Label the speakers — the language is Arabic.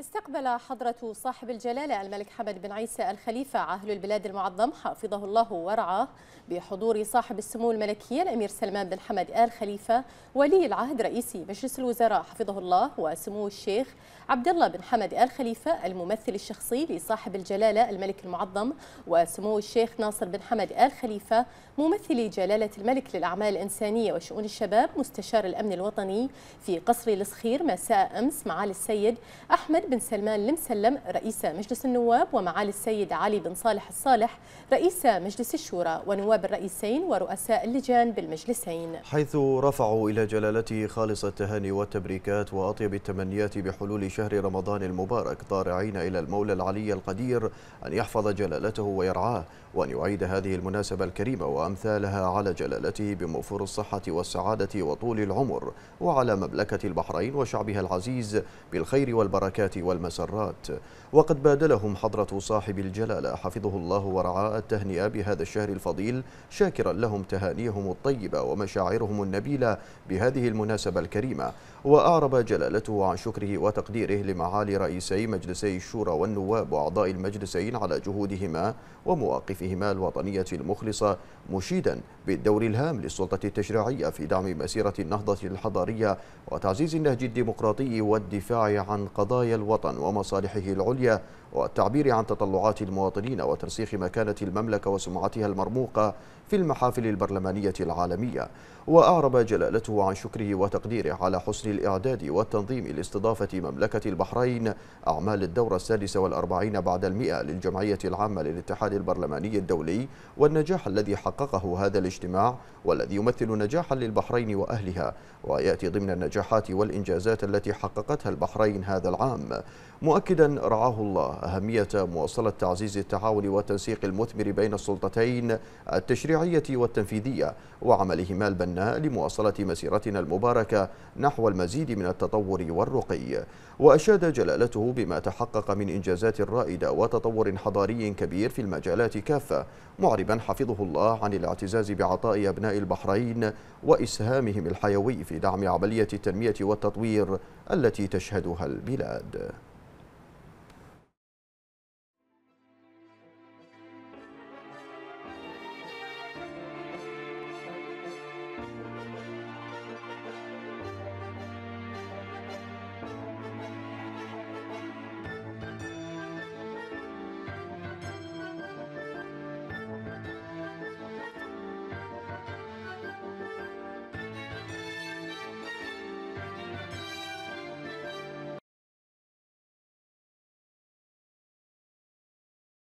Speaker 1: استقبل حضرة صاحب الجلالة الملك حمد بن عيسى الخليفة عاهل البلاد المعظم حفظه الله ورعاه بحضور صاحب السمو الملكية الأمير سلمان بن حمد آل خليفة ولي العهد رئيس مجلس الوزراء حفظه الله وسمو الشيخ عبد الله بن حمد آل خليفة الممثل الشخصي لصاحب الجلالة الملك المعظم وسمو الشيخ ناصر بن حمد آل خليفة ممثل جلالة الملك للأعمال الإنسانية وشؤون الشباب مستشار الأمن الوطني في قصر الصخير مساء أمس معالي السيد أحمد بن سلمان المسلم رئيس مجلس النواب ومعالي السيد علي بن صالح الصالح رئيس مجلس الشورى ونواب الرئيسين ورؤساء اللجان بالمجلسين
Speaker 2: حيث رفعوا إلى جلالته خالص التهاني والتبريكات وأطيب التمنيات بحلول شهر رمضان المبارك ضارعين إلى المولى العلي القدير أن يحفظ جلالته ويرعاه وأن يعيد هذه المناسبة الكريمة وأمثالها على جلالته بموفور الصحة والسعادة وطول العمر وعلى مملكة البحرين وشعبها العزيز بالخير والبركات والمسرات وقد بادلهم حضرة صاحب الجلالة حفظه الله ورعاه التهنئة بهذا الشهر الفضيل شاكرا لهم تهانيهم الطيبة ومشاعرهم النبيلة بهذه المناسبة الكريمة وأعرب جلالته عن شكره وتقديره لمعالي رئيسي مجلسي الشورى والنواب وأعضاء المجلسين على جهودهما ومواقفهما الوطنية المخلصة مشيدا بالدور الهام للسلطة التشريعية في دعم مسيرة النهضة الحضارية وتعزيز النهج الديمقراطي والدفاع عن قضايا الوطن ومصالحه العليا والتعبير عن تطلعات المواطنين وترسيخ مكانة المملكة وسمعتها المرموقة في المحافل البرلمانية العالمية وأعرب جلالته عن شكره وتقديره على حسن الإعداد والتنظيم لاستضافة مملكة البحرين أعمال الدورة السادسة والأربعين بعد المئة للجمعية العامة للاتحاد البرلماني الدولي والنجاح الذي حققه هذا الاجتماع والذي يمثل نجاحا للبحرين وأهلها ويأتي ضمن النجاحات والإنجازات التي حققتها البحرين هذا العام مؤكدا رعاه الله أهمية مواصلة تعزيز التعاون والتنسيق المثمر بين السلطتين التشريعية والتنفيذية وعملهما البناء لمواصلة مسيرتنا المباركة نحو المزيد من التطور والرقي وأشاد جلالته بما تحقق من إنجازات رائدة وتطور حضاري كبير في المجالات كافة معربا حفظه الله عن الاعتزاز بعطاء أبناء البحرين وإسهامهم الحيوي في دعم عملية التنمية والتطوير التي تشهدها البلاد